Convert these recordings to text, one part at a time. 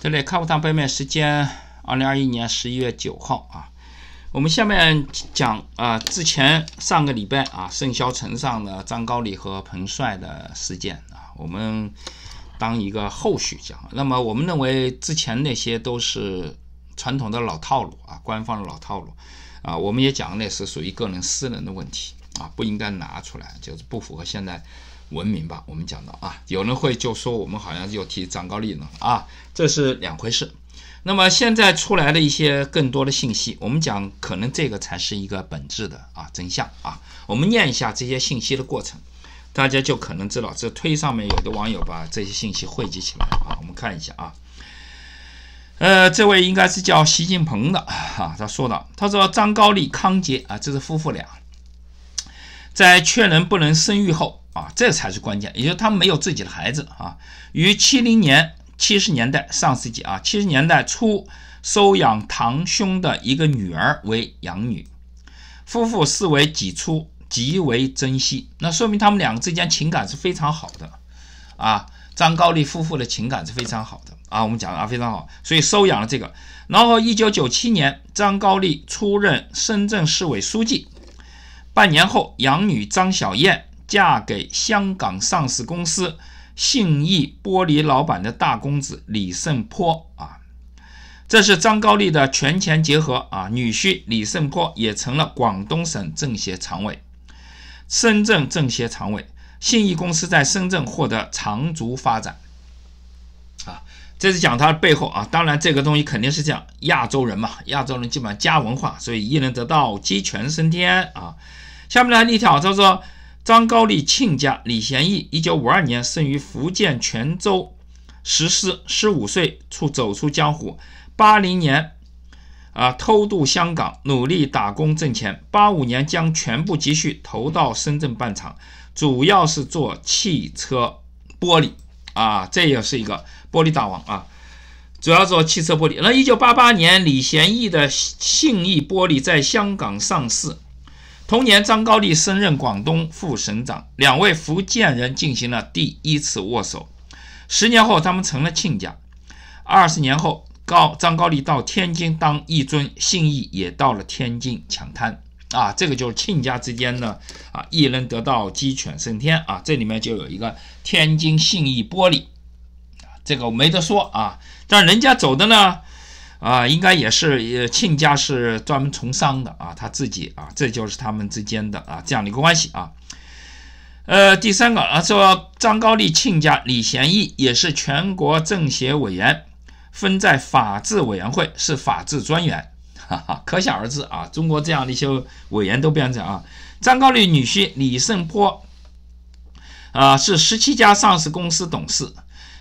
这里看不汤背面时间，二零二一年十一月九号啊。我们下面讲啊，之前上个礼拜啊，盛嚣尘上的张高丽和彭帅的事件啊，我们当一个后续讲。那么我们认为之前那些都是传统的老套路啊，官方的老套路啊，我们也讲那是属于个人私人的问题啊，不应该拿出来，就是不符合现在。文明吧，我们讲到啊，有人会就说我们好像又提张高丽呢啊，这是两回事。那么现在出来的一些更多的信息，我们讲可能这个才是一个本质的啊真相啊。我们念一下这些信息的过程，大家就可能知道。这推上面有的网友把这些信息汇集起来啊，我们看一下啊。呃，这位应该是叫习近平的啊，他说的，他说张高丽康杰啊，这是夫妇俩，在确认不能生育后。啊，这才是关键，也就是他们没有自己的孩子啊。于七零年、七十年代上世纪啊，七十年代初收养堂兄的一个女儿为养女，夫妇视为己出，极为珍惜。那说明他们两个之间情感是非常好的啊。张高丽夫妇的情感是非常好的啊，我们讲的啊非常好，所以收养了这个。然后，一九九七年，张高丽出任深圳市委书记，半年后，养女张小燕。嫁给香港上市公司信义玻璃老板的大公子李胜坡啊，这是张高丽的权钱结合啊。女婿李胜坡也成了广东省政协常委、深圳政协常委。信义公司在深圳获得长足发展啊。这是讲他的背后啊。当然，这个东西肯定是这样。亚洲人嘛，亚洲人基本上家文化，所以一人得道鸡犬升天啊。下面来一条，他说。张高丽亲家李贤义，一九五二年生于福建泉州，十四、十五岁出走出江湖。八零年啊，偷渡香港，努力打工挣钱。八五年将全部积蓄投到深圳办厂，主要是做汽车玻璃啊，这也是一个玻璃大王啊，主要做汽车玻璃。那一九八八年，李贤义的信义玻璃在香港上市。同年，张高丽升任广东副省长，两位福建人进行了第一次握手。十年后，他们成了亲家。二十年后，高张高丽到天津当一尊，信义也到了天津抢滩。啊，这个就是亲家之间呢，啊，一人得道，鸡犬升天啊。这里面就有一个天津信义玻璃，这个我没得说啊。但人家走的呢？啊，应该也是，也亲家是专门从商的啊，他自己啊，这就是他们之间的啊这样的一个关系啊。呃，第三个啊，说张高丽亲家李贤义也是全国政协委员，分在法制委员会，是法制专员，哈哈，可想而知啊，中国这样的一些委员都不一样讲啊。张高丽女婿李胜坡啊，是十七家上市公司董事。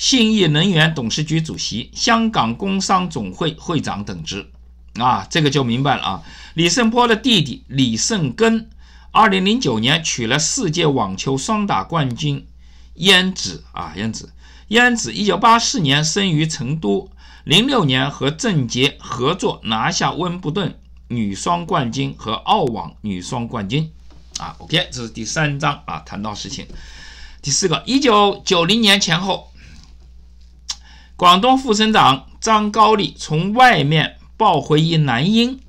信义能源董事局主席、香港工商总会会长等职，啊，这个就明白了啊。李胜波的弟弟李胜根，二零零九年娶了世界网球双打冠军燕子啊，燕子，燕子，一九八四年生于成都，零六年和郑洁合作拿下温布顿女双冠军和澳网女双冠军，啊，OK，这是第三章啊，谈到事情。第四个，一九九零年前后。广东副省长张高丽从外面抱回一男婴，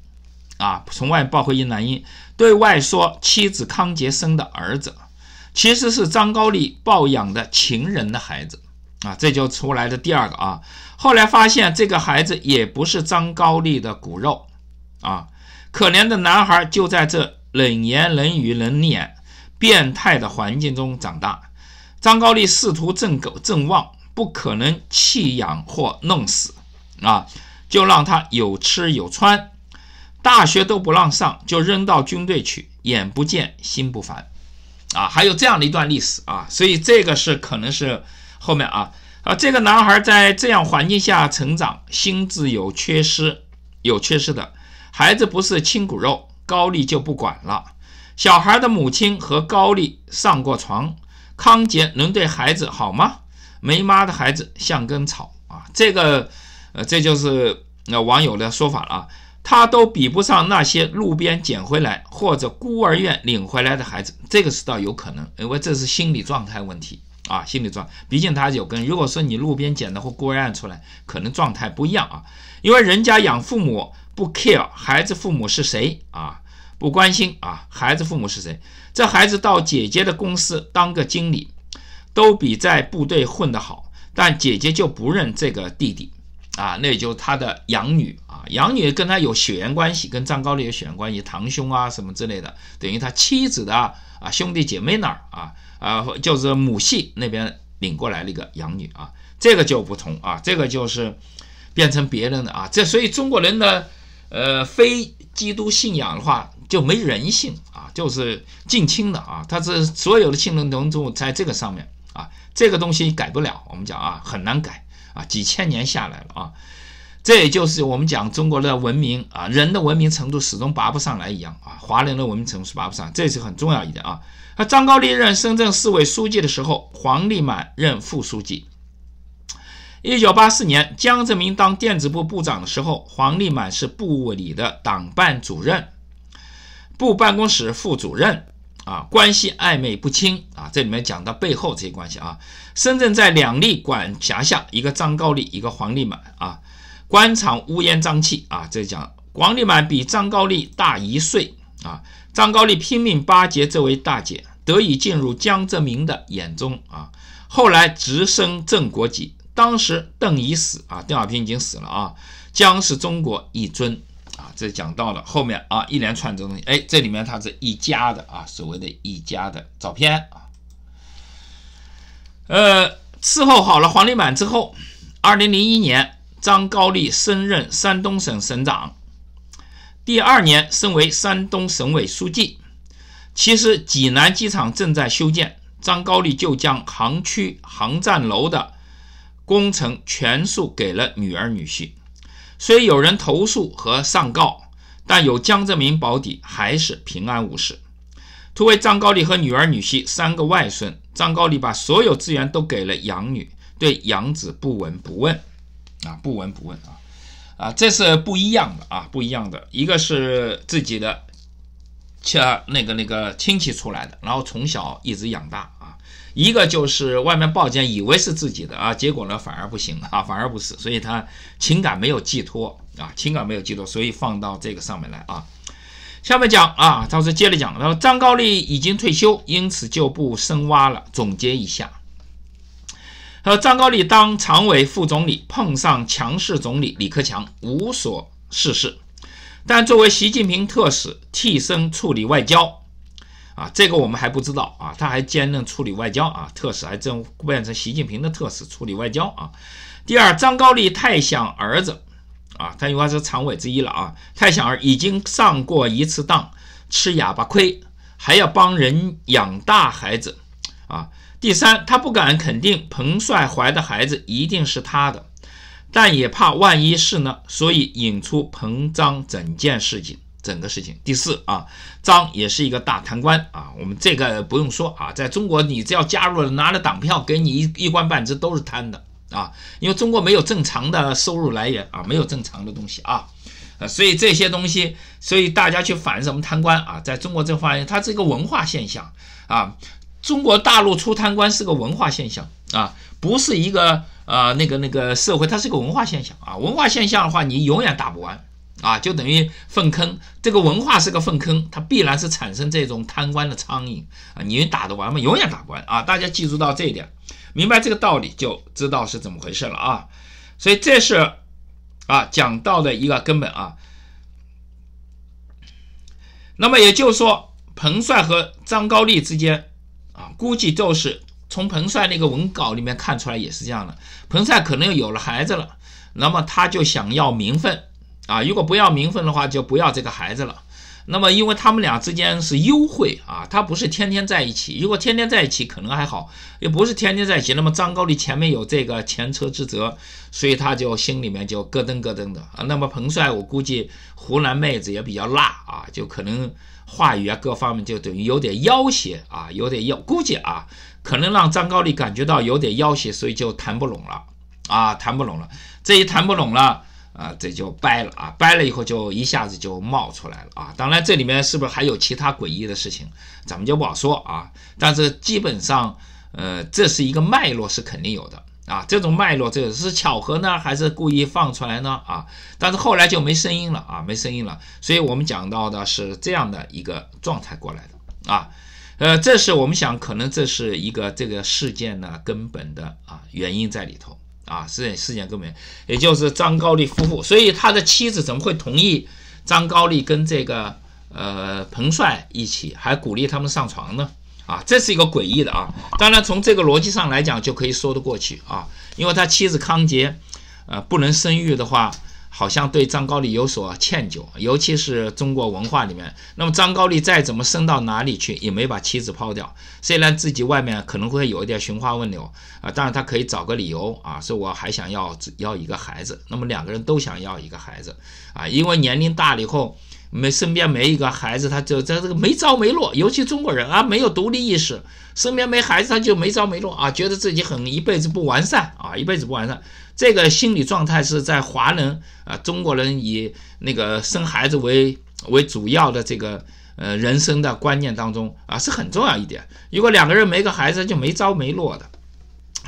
啊，从外抱回一男婴，对外说妻子康杰生的儿子，其实是张高丽抱养的情人的孩子，啊，这就出来的第二个啊。后来发现这个孩子也不是张高丽的骨肉，啊，可怜的男孩就在这冷言冷语、冷眼、变态的环境中长大。张高丽试图挣狗挣旺。不可能弃养或弄死啊！就让他有吃有穿，大学都不让上，就扔到军队去，眼不见心不烦啊！还有这样的一段历史啊！所以这个是可能是后面啊啊，这个男孩在这样环境下成长，心智有缺失，有缺失的孩子不是亲骨肉，高丽就不管了。小孩的母亲和高丽上过床，康杰能对孩子好吗？没妈的孩子像根草啊，这个，呃，这就是那网友的说法了啊，他都比不上那些路边捡回来或者孤儿院领回来的孩子，这个是倒有可能，因为这是心理状态问题啊，心理状，毕竟他有根。如果说你路边捡的或孤儿院出来，可能状态不一样啊，因为人家养父母不 care 孩子父母是谁啊，不关心啊，孩子父母是谁，这孩子到姐姐的公司当个经理。都比在部队混得好，但姐姐就不认这个弟弟，啊，那就他的养女啊，养女跟他有血缘关系，跟张高丽有血缘关系，堂兄啊什么之类的，等于他妻子的啊兄弟姐妹那儿啊啊，就是母系那边领过来了一个养女啊，这个就不同啊，这个就是变成别人的啊，这所以中国人的呃，非基督信仰的话就没人性啊，就是近亲的啊，他是所有的亲人同住在这个上面。啊，这个东西改不了。我们讲啊，很难改啊，几千年下来了啊，这也就是我们讲中国的文明啊，人的文明程度始终拔不上来一样啊，华人的文明程度是拔不上，这是很重要一点啊。那张高丽任深圳市委书记的时候，黄立满任副书记。一九八四年，江泽民当电子部部长的时候，黄立满是部里的党办主任，部办公室副主任。啊，关系暧昧不清啊，这里面讲到背后这些关系啊。深圳在两立管辖下，一个张高丽，一个黄立满啊。官场乌烟瘴气啊，这讲黄立满比张高丽大一岁啊。张高丽拼命巴结这位大姐，得以进入江泽民的眼中啊。后来直升正国级，当时邓已死啊，邓小平已经死了啊。江是中国一尊。这讲到了后面啊，一连串这东西，哎，这里面它是一家的啊，所谓的一家的照片啊。呃，伺候好了黄立满之后，二零零一年，张高丽升任山东省省长，第二年升为山东省委书记。其实济南机场正在修建，张高丽就将航区航站楼的工程全数给了女儿女婿。虽有人投诉和上告，但有江泽民保底，还是平安无事。图为张高丽和女儿、女婿三个外孙。张高丽把所有资源都给了养女，对养子不闻不问，啊，不闻不问啊，啊，这是不一样的啊，不一样的。一个是自己的，亲那个那个亲戚出来的，然后从小一直养大。一个就是外面报建以为是自己的啊，结果呢反而不行啊，反而不是，所以他情感没有寄托啊，情感没有寄托，所以放到这个上面来啊。下面讲啊，到时接着讲。然后张高丽已经退休，因此就不深挖了，总结一下。和张高丽当常委、副总理碰上强势总理李克强，无所事事，但作为习近平特使替身处理外交。啊，这个我们还不知道啊，他还兼任处理外交啊，特使还真变成习近平的特使处理外交啊。第二，张高丽太想儿子啊，他应该是常委之一了啊，太想儿已经上过一次当，吃哑巴亏，还要帮人养大孩子啊。第三，他不敢肯定彭帅怀的孩子一定是他的，但也怕万一是呢，所以引出彭张整件事情。整个事情第四啊，张也是一个大贪官啊，我们这个不用说啊，在中国你只要加入了拿了党票给你一一官半职都是贪的啊，因为中国没有正常的收入来源啊，没有正常的东西啊，呃，所以这些东西，所以大家去反什么贪官啊，在中国这方面它是一个文化现象啊，中国大陆出贪官是个文化现象啊，不是一个呃那个那个社会，它是个文化现象啊，文化现象的话你永远打不完。啊，就等于粪坑，这个文化是个粪坑，它必然是产生这种贪官的苍蝇啊！你打得完吗？永远打不完啊！大家记住到这一点，明白这个道理就知道是怎么回事了啊！所以这是啊讲到的一个根本啊。那么也就是说，彭帅和张高丽之间啊，估计就是从彭帅那个文稿里面看出来也是这样的。彭帅可能有了孩子了，那么他就想要名分。啊，如果不要名分的话，就不要这个孩子了。那么，因为他们俩之间是幽会啊，他不是天天在一起。如果天天在一起，可能还好；也不是天天在一起。那么，张高丽前面有这个前车之辙，所以他就心里面就咯噔咯噔的啊。那么，彭帅，我估计湖南妹子也比较辣啊，就可能话语啊各方面就等于有点要挟啊，有点要估计啊，可能让张高丽感觉到有点要挟，所以就谈不拢了啊，谈不拢了。这一谈不拢了。啊，这就掰了啊，掰了以后就一下子就冒出来了啊。当然，这里面是不是还有其他诡异的事情，咱们就不好说啊。但是基本上，呃，这是一个脉络是肯定有的啊。这种脉络，这是巧合呢，还是故意放出来呢啊？但是后来就没声音了啊，没声音了。所以我们讲到的是这样的一个状态过来的啊。呃，这是我们想可能这是一个这个事件呢根本的啊原因在里头。啊，件事件根本，也就是张高丽夫妇，所以他的妻子怎么会同意张高丽跟这个呃彭帅一起，还鼓励他们上床呢？啊，这是一个诡异的啊。当然，从这个逻辑上来讲，就可以说得过去啊，因为他妻子康杰，呃，不能生育的话。好像对张高丽有所歉疚，尤其是中国文化里面。那么张高丽再怎么升到哪里去，也没把妻子抛掉。虽然自己外面可能会有一点寻花问柳啊，但是他可以找个理由啊，说我还想要要一个孩子。那么两个人都想要一个孩子啊，因为年龄大了以后没身边没一个孩子，他就在这个没着没落。尤其中国人啊，没有独立意识，身边没孩子他就没着没落啊，觉得自己很一辈子不完善。啊，一辈子不完善，这个心理状态是在华人啊，中国人以那个生孩子为为主要的这个呃人生的观念当中啊是很重要一点。如果两个人没个孩子，就没着没落的，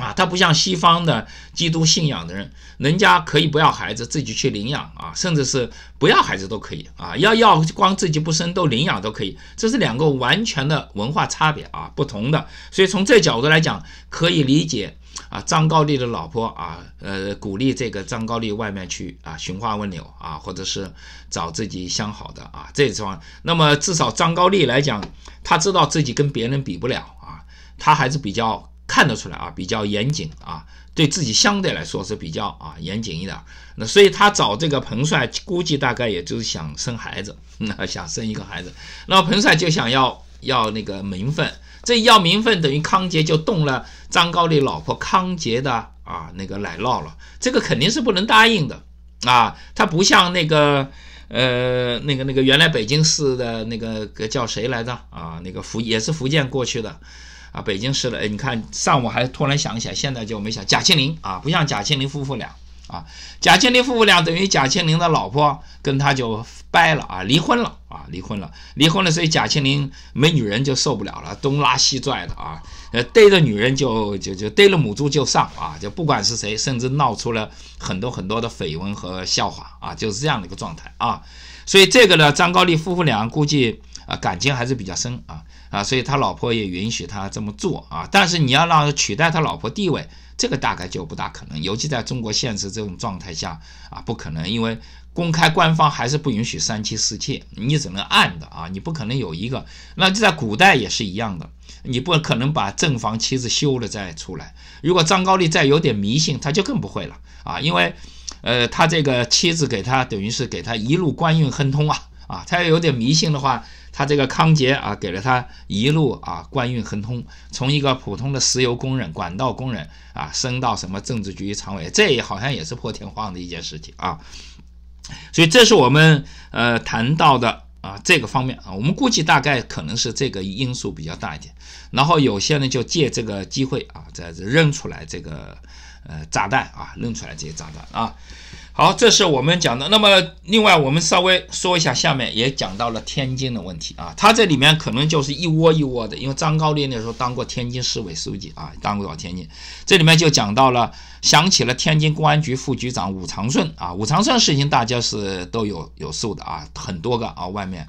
啊，他不像西方的基督信仰的人，人家可以不要孩子，自己去领养啊，甚至是不要孩子都可以啊，要要光自己不生都领养都可以，这是两个完全的文化差别啊，不同的。所以从这角度来讲，可以理解。啊，张高丽的老婆啊，呃，鼓励这个张高丽外面去啊寻花问柳啊，或者是找自己相好的啊，这种。那么至少张高丽来讲，他知道自己跟别人比不了啊，他还是比较看得出来啊，比较严谨啊，对自己相对来说是比较啊严谨一点。那所以他找这个彭帅，估计大概也就是想生孩子，那 想生一个孩子。那彭帅就想要要那个名分。这要名分等于康杰就动了张高丽老婆康杰的啊那个奶酪了，这个肯定是不能答应的啊！他不像那个呃那个那个原来北京市的那个叫谁来着啊？那个福也是福建过去的啊，北京市的。哎，你看上午还突然想起来，现在就没想。贾庆林啊，不像贾庆林夫妇俩啊，贾庆林夫妇俩等于贾庆林的老婆跟他就掰了啊，离婚了。啊，离婚了，离婚了，所以贾庆林没女人就受不了了，东拉西拽的啊，呃，逮着女人就就就逮了母猪就上啊，就不管是谁，甚至闹出了很多很多的绯闻和笑话啊，就是这样的一个状态啊，所以这个呢，张高丽夫妇俩估计啊感情还是比较深啊啊，所以他老婆也允许他这么做啊，但是你要让取代他老婆地位。这个大概就不大可能，尤其在中国现实这种状态下啊，不可能，因为公开官方还是不允许三妻四妾，你只能暗的啊，你不可能有一个。那就在古代也是一样的，你不可能把正房妻子休了再出来。如果张高丽再有点迷信，他就更不会了啊，因为，呃，他这个妻子给他等于是给他一路官运亨通啊。啊，他要有点迷信的话，他这个康杰啊，给了他一路啊，官运亨通，从一个普通的石油工人、管道工人啊，升到什么政治局常委，这也好像也是破天荒的一件事情啊。所以这是我们呃谈到的啊这个方面啊，我们估计大概可能是这个因素比较大一点。然后有些呢就借这个机会啊，在扔出来这个呃炸弹啊，扔出来这些炸弹啊。好，这是我们讲的。那么，另外我们稍微说一下，下面也讲到了天津的问题啊。他这里面可能就是一窝一窝的，因为张高丽那时候当过天津市委书记啊，当过老天津。这里面就讲到了，想起了天津公安局副局长武长顺啊。武长顺事情大家是都有有数的啊，很多个啊，外面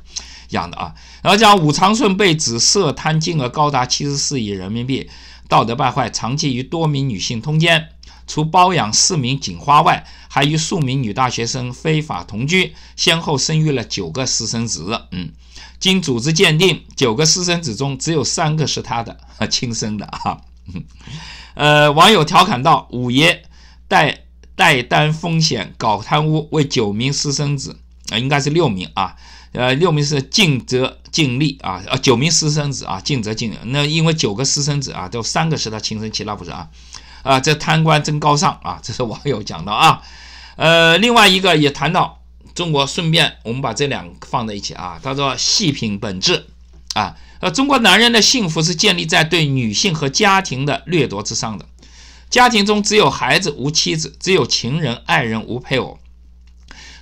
养的啊。然后讲武长顺被指涉贪金额高达七十四亿人民币，道德败坏，长期与多名女性通奸。除包养四名警花外，还与数名女大学生非法同居，先后生育了九个私生子。嗯，经组织鉴定，九个私生子中只有三个是他的亲生的啊。呃，网友调侃道：“五爷带带单风险，搞贪污，为九名私生子啊，应该是六名啊。呃，六名是尽责尽力啊。呃，九名私生子啊，尽责尽那因为九个私生子啊，都三个是他亲生，其他不是啊。”啊，这贪官真高尚啊！这是网友讲的啊，呃，另外一个也谈到中国，顺便我们把这两个放在一起啊。他说细品本质啊，呃，中国男人的幸福是建立在对女性和家庭的掠夺之上的，家庭中只有孩子无妻子，只有情人爱人无配偶。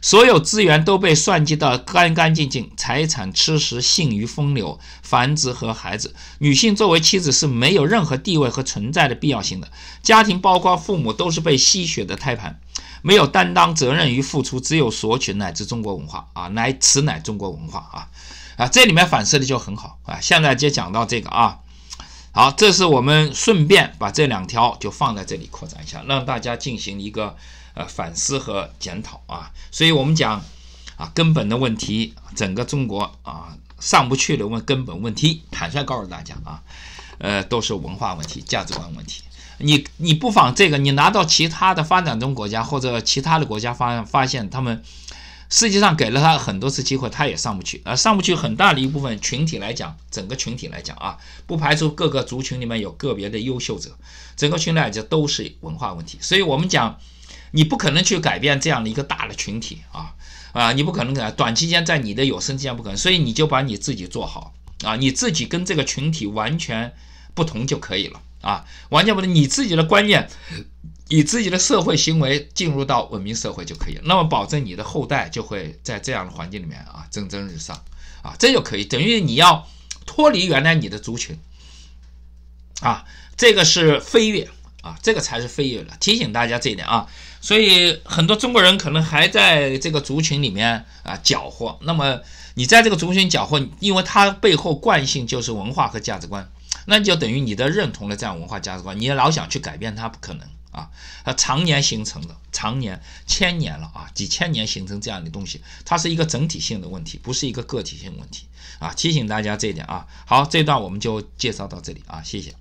所有资源都被算计得干干净净，财产、吃食、性于风流、繁殖和孩子。女性作为妻子是没有任何地位和存在的必要性的。家庭包括父母都是被吸血的胎盘，没有担当责任与付出，只有索取乃至中国文化啊，乃此乃中国文化啊啊！这里面反射的就很好啊。现在就讲到这个啊，好，这是我们顺便把这两条就放在这里扩展一下，让大家进行一个。呃，反思和检讨啊，所以我们讲，啊，根本的问题，整个中国啊，上不去的问根本问题，坦率告诉大家啊，呃，都是文化问题、价值观问题。你你不妨这个，你拿到其他的发展中国家或者其他的国家发发现，他们实际上给了他很多次机会，他也上不去啊，上不去很大的一部分群体来讲，整个群体来讲啊，不排除各个族群里面有个别的优秀者，整个群体来讲都是文化问题，所以我们讲。你不可能去改变这样的一个大的群体啊，啊，你不可能啊，短期间在你的有生之年不可能，所以你就把你自己做好啊，你自己跟这个群体完全不同就可以了啊，完全不同，你自己的观念，以自己的社会行为进入到文明社会就可以了，那么保证你的后代就会在这样的环境里面啊蒸蒸日上啊，这就可以等于你要脱离原来你的族群啊，这个是飞跃。啊，这个才是飞跃了，提醒大家这一点啊。所以很多中国人可能还在这个族群里面啊搅和。那么你在这个族群搅和，因为它背后惯性就是文化和价值观，那就等于你的认同了这样文化价值观。你也老想去改变它，不可能啊。它常年形成的，常年千年了啊，几千年形成这样的东西，它是一个整体性的问题，不是一个个体性问题啊。提醒大家这一点啊。好，这段我们就介绍到这里啊，谢谢。